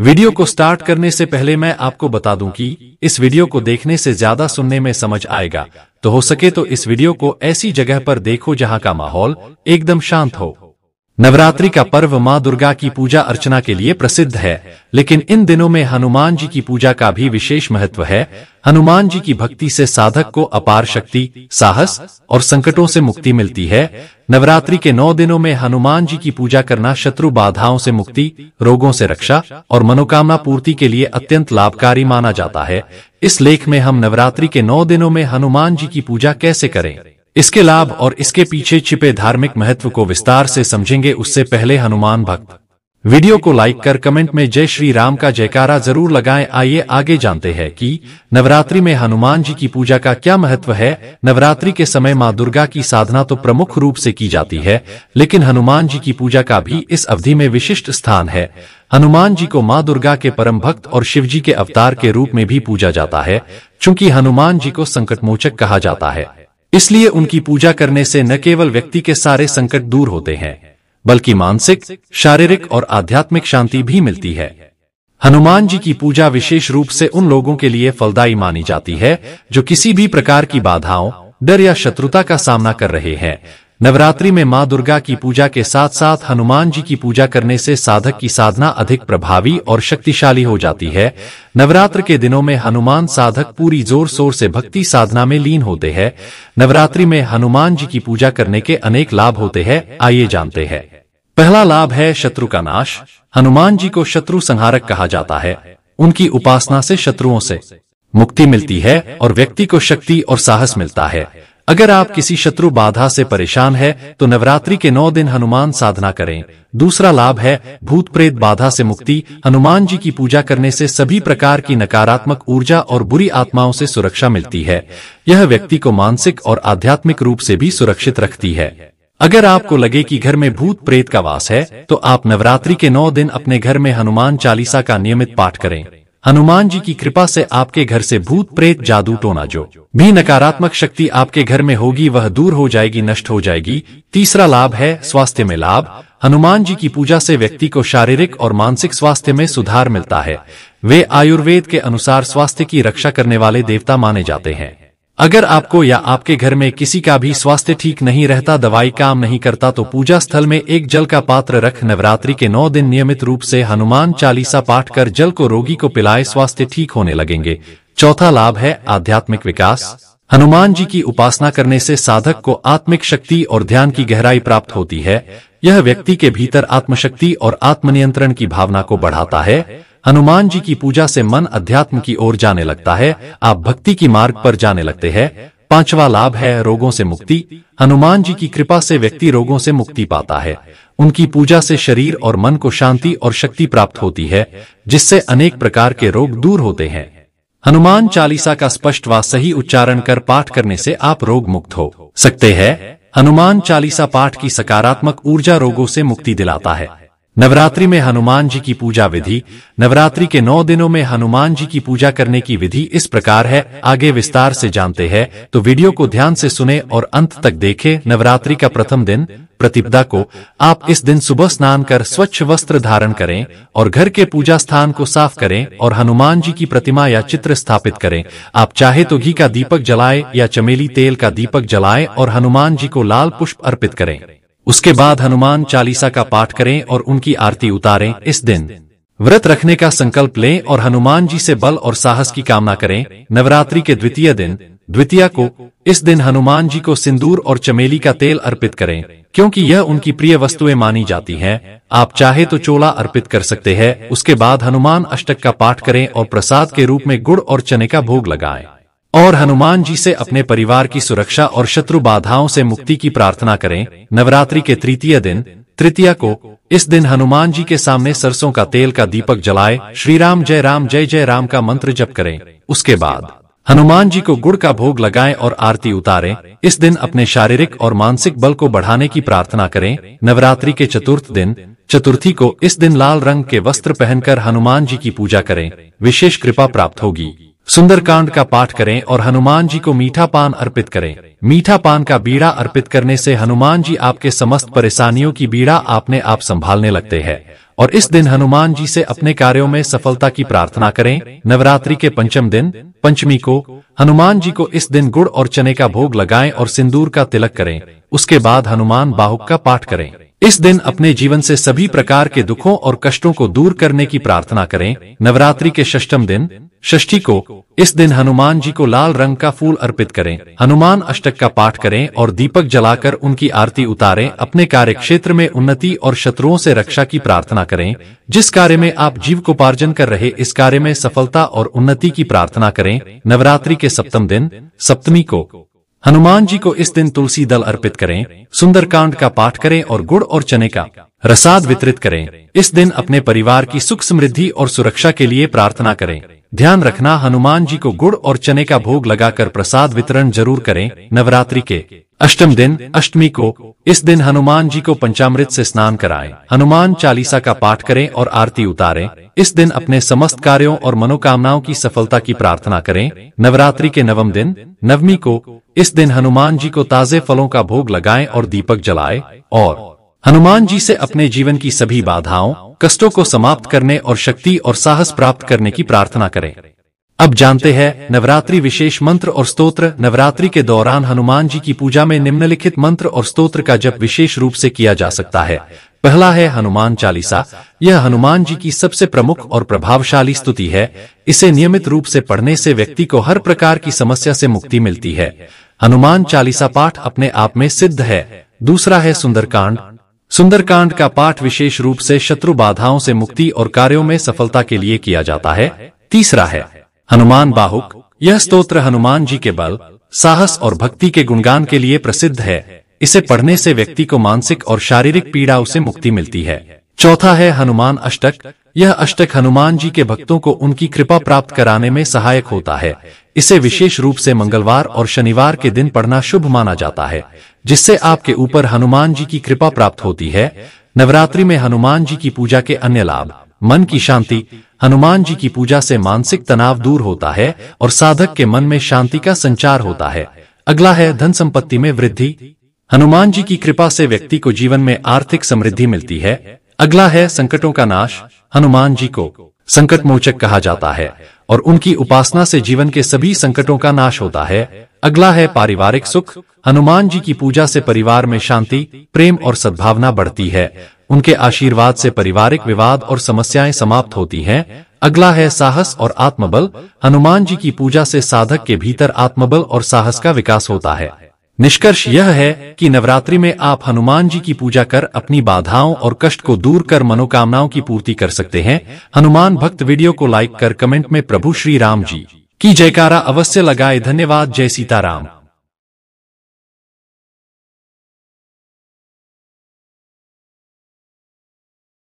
video को start करने से पहले मैं आपको बता दूं कि इस वीडियो को देखने से ज्यादा सुनने में समझ आएगा तो हो सके तो इस वीडियो को ऐसी जगह पर देखो जहां का माहौल एकदम शांत हो नवरात्रि का पर्व माँ दुर्गा की पूजा अर्चना के लिए प्रसिद्ध है लेकिन इन दिनों में हनुमान जी की पूजा का भी विशेष महत्व है हनुमान जी की भक्ति से साधक को अपार शक्ति साहस और संकटों से मुक्ति मिलती है नवरात्रि के नौ दिनों में हनुमान जी की पूजा करना शत्रु बाधाओं से मुक्ति रोगों से रक्षा और मनोकामना पूर्ति के लिए अत्यंत लाभकारी माना जाता है इस लेख में हम नवरात्रि के नौ दिनों में हनुमान जी की पूजा कैसे करें इसके लाभ और इसके पीछे छिपे धार्मिक महत्व को विस्तार से समझेंगे उससे पहले हनुमान भक्त वीडियो को लाइक कर कमेंट में जय श्री राम का जयकारा जरूर लगाएं आइए आगे जानते हैं कि नवरात्रि में हनुमान जी की पूजा का क्या महत्व है नवरात्रि के समय मां दुर्गा की साधना तो प्रमुख रूप से की जाती है लेकिन हनुमान जी की पूजा का भी इस अवधि में विशिष्ट स्थान है हनुमान जी को मां दुर्गा के परम भक्त और शिव जी के अवतार के रूप में भी पूजा जाता है चूंकि हनुमान जी को मोचक कहा जाता है इसलिए उनकी पूजा करने से न केवल व्यक्ति के सारे संकट दूर होते हैं बल्कि मानसिक शारीरिक और आध्यात्मिक शांति भी मिलती है हनुमान जी की पूजा विशेष रूप से उन लोगों के लिए फलदायी मानी जाती है जो किसी भी प्रकार की बाधाओं डर या शत्रुता का सामना कर रहे हैं नवरात्रि में मां दुर्गा की पूजा के साथ साथ हनुमान जी की पूजा करने से साधक की साधना अधिक प्रभावी और शक्तिशाली हो जाती है नवरात्र के दिनों में हनुमान साधक पूरी जोर शोर से भक्ति साधना में लीन होते हैं नवरात्रि में हनुमान जी की पूजा करने के अनेक लाभ होते हैं आइए जानते हैं पहला लाभ है शत्रु का नाश हनुमान जी को शत्रु संहारक कहा जाता है उनकी उपासना से शत्रुओं से मुक्ति मिलती है और व्यक्ति को शक्ति और साहस मिलता है अगर आप किसी शत्रु बाधा से परेशान है तो नवरात्रि के नौ दिन हनुमान साधना करें दूसरा लाभ है भूत प्रेत बाधा से मुक्ति हनुमान जी की पूजा करने से सभी प्रकार की नकारात्मक ऊर्जा और बुरी आत्माओं से सुरक्षा मिलती है यह व्यक्ति को मानसिक और आध्यात्मिक रूप से भी सुरक्षित रखती है अगर आपको लगे कि घर में भूत प्रेत का वास है तो आप नवरात्रि के नौ दिन अपने घर में हनुमान चालीसा का नियमित पाठ करें हनुमान जी की कृपा से आपके घर से भूत प्रेत जादू टोना जो भी नकारात्मक शक्ति आपके घर में होगी वह दूर हो जाएगी नष्ट हो जाएगी तीसरा लाभ है स्वास्थ्य में लाभ हनुमान जी की पूजा से व्यक्ति को शारीरिक और मानसिक स्वास्थ्य में सुधार मिलता है वे आयुर्वेद के अनुसार स्वास्थ्य की रक्षा करने वाले देवता माने जाते हैं अगर आपको या आपके घर में किसी का भी स्वास्थ्य ठीक नहीं रहता दवाई काम नहीं करता तो पूजा स्थल में एक जल का पात्र रख नवरात्रि के नौ दिन नियमित रूप से हनुमान चालीसा पाठ कर जल को रोगी को पिलाए स्वास्थ्य ठीक होने लगेंगे चौथा लाभ है आध्यात्मिक विकास हनुमान जी की उपासना करने से साधक को आत्मिक शक्ति और ध्यान की गहराई प्राप्त होती है यह व्यक्ति के भीतर आत्मशक्ति और आत्मनियंत्रण की भावना को बढ़ाता है हनुमान जी की पूजा से मन अध्यात्म की ओर जाने लगता है आप भक्ति की मार्ग पर जाने लगते हैं पांचवा लाभ है रोगों से मुक्ति हनुमान जी की कृपा से व्यक्ति रोगों से मुक्ति पाता है उनकी पूजा से शरीर और मन को शांति और शक्ति प्राप्त होती है जिससे अनेक प्रकार के रोग दूर होते हैं हनुमान चालीसा का स्पष्ट व सही उच्चारण कर पाठ करने से आप रोग मुक्त हो सकते हैं हनुमान चालीसा पाठ की सकारात्मक ऊर्जा रोगों से मुक्ति दिलाता है नवरात्रि में हनुमान जी की पूजा विधि नवरात्रि के नौ दिनों में हनुमान जी की पूजा करने की विधि इस प्रकार है आगे विस्तार से जानते हैं तो वीडियो को ध्यान से सुने और अंत तक देखें नवरात्रि का प्रथम दिन प्रतिपदा को आप इस दिन सुबह स्नान कर स्वच्छ वस्त्र धारण करें और घर के पूजा स्थान को साफ करें और हनुमान जी की प्रतिमा या चित्र स्थापित करें आप चाहे तो घी का दीपक जलाए या चमेली तेल का दीपक जलाए और हनुमान जी को लाल पुष्प अर्पित करें उसके बाद हनुमान चालीसा का पाठ करें और उनकी आरती उतारें इस दिन व्रत रखने का संकल्प लें और हनुमान जी से बल और साहस की कामना करें नवरात्रि के द्वितीय दिन द्वितीय को इस दिन हनुमान जी को सिंदूर और चमेली का तेल अर्पित करें क्योंकि यह उनकी प्रिय वस्तुएं मानी जाती हैं आप चाहे तो चोला अर्पित कर सकते हैं उसके बाद हनुमान अष्टक का पाठ करें और प्रसाद के रूप में गुड़ और चने का भोग लगाएं और हनुमान जी से अपने परिवार की सुरक्षा और शत्रु बाधाओं से मुक्ति की प्रार्थना करें नवरात्रि के तृतीय दिन तृतीया को इस दिन हनुमान जी के सामने सरसों का तेल का दीपक जलाए श्री राम जय राम जय जय राम का मंत्र जप करें उसके बाद हनुमान जी को गुड़ का भोग लगाएं और आरती उतारें इस दिन अपने शारीरिक और मानसिक बल को बढ़ाने की प्रार्थना करें नवरात्रि के चतुर्थ दिन चतुर्थी को इस दिन लाल रंग के वस्त्र पहनकर हनुमान जी की पूजा करें विशेष कृपा प्राप्त होगी सुंदरकांड का पाठ करें और हनुमान जी को मीठा पान अर्पित करें मीठा पान का बीड़ा अर्पित करने से हनुमान जी आपके समस्त परेशानियों की बीड़ा आपने आप संभालने लगते हैं और इस दिन हनुमान जी से अपने कार्यों में सफलता की प्रार्थना करें नवरात्रि के पंचम दिन पंचमी को हनुमान जी को इस दिन गुड़ और चने का भोग लगाएं और सिंदूर का तिलक करें उसके बाद हनुमान बाहुक का पाठ करें इस दिन अपने जीवन से सभी प्रकार के दुखों और कष्टों को दूर करने की प्रार्थना करें नवरात्रि के षष्टम दिन षष्ठी को इस दिन हनुमान जी को लाल रंग का फूल अर्पित करें हनुमान अष्टक का पाठ करें और दीपक जलाकर उनकी आरती उतारें अपने कार्य क्षेत्र में उन्नति और शत्रुओं से रक्षा की प्रार्थना करें जिस कार्य में आप जीव जीवकोपार्जन कर रहे इस कार्य में सफलता और उन्नति की प्रार्थना करें नवरात्रि के सप्तम दिन सप्तमी को हनुमान जी को इस दिन तुलसी दल अर्पित करें सुंदरकांड का पाठ करें और गुड़ और चने का रसाद वितरित करें इस दिन अपने परिवार की सुख समृद्धि और सुरक्षा के लिए प्रार्थना करें ध्यान रखना हनुमान जी को गुड़ और चने का भोग लगाकर प्रसाद वितरण जरूर करें नवरात्रि के अष्टम दिन अष्टमी को इस दिन हनुमान जी को पंचामृत से स्नान कराएं, हनुमान चालीसा का पाठ करें और आरती उतारें इस दिन अपने समस्त कार्यों और मनोकामनाओं की सफलता की प्रार्थना करें नवरात्रि के नवम दिन नवमी को इस दिन हनुमान जी को ताजे फलों का भोग लगाए और दीपक जलाए और हनुमान जी से अपने जीवन की सभी बाधाओं कष्टों को समाप्त करने और शक्ति और साहस प्राप्त करने की प्रार्थना करें अब जानते हैं नवरात्रि विशेष मंत्र और स्तोत्र नवरात्रि के दौरान हनुमान जी की पूजा में निम्नलिखित मंत्र और स्तोत्र का जप विशेष रूप से किया जा सकता है पहला है हनुमान चालीसा यह हनुमान जी की सबसे प्रमुख और प्रभावशाली स्तुति है इसे नियमित रूप से पढ़ने से व्यक्ति को हर प्रकार की समस्या से मुक्ति मिलती है हनुमान चालीसा पाठ अपने आप में सिद्ध है दूसरा है सुंदरकांड सुंदरकांड का पाठ विशेष रूप से शत्रु बाधाओं से मुक्ति और कार्यों में सफलता के लिए किया जाता है तीसरा है हनुमान बाहुक यह स्तोत्र हनुमान जी के बल साहस और भक्ति के गुणगान के लिए प्रसिद्ध है इसे पढ़ने से व्यक्ति को मानसिक और शारीरिक पीड़ाओं से मुक्ति मिलती है चौथा है हनुमान अष्टक यह अष्टक हनुमान जी के भक्तों को उनकी कृपा प्राप्त कराने में सहायक होता है इसे विशेष रूप से मंगलवार और शनिवार के दिन पढ़ना शुभ माना जाता है जिससे आपके ऊपर हनुमान जी की कृपा प्राप्त होती है नवरात्रि में हनुमान जी की पूजा के अन्य लाभ मन की शांति हनुमान जी की पूजा से मानसिक तनाव दूर होता है और साधक के मन में शांति का संचार होता है अगला है धन संपत्ति में वृद्धि हनुमान जी की कृपा से व्यक्ति को जीवन में आर्थिक समृद्धि मिलती है अगला है संकटों का नाश हनुमान जी को संकट मोचक कहा जाता है और उनकी उपासना से जीवन के सभी संकटों का नाश होता है अगला है पारिवारिक सुख हनुमान जी की पूजा से परिवार में शांति प्रेम और सद्भावना बढ़ती है उनके आशीर्वाद से पारिवारिक विवाद और समस्याएं समाप्त होती हैं अगला है साहस और आत्मबल हनुमान जी की पूजा से साधक के भीतर आत्मबल और साहस का विकास होता है निष्कर्ष यह है कि नवरात्रि में आप हनुमान जी की पूजा कर अपनी बाधाओं और कष्ट को दूर कर मनोकामनाओं की पूर्ति कर सकते हैं हनुमान भक्त वीडियो को लाइक कर कमेंट में प्रभु श्री राम जी की जयकारा अवश्य लगाए धन्यवाद जय सीताराम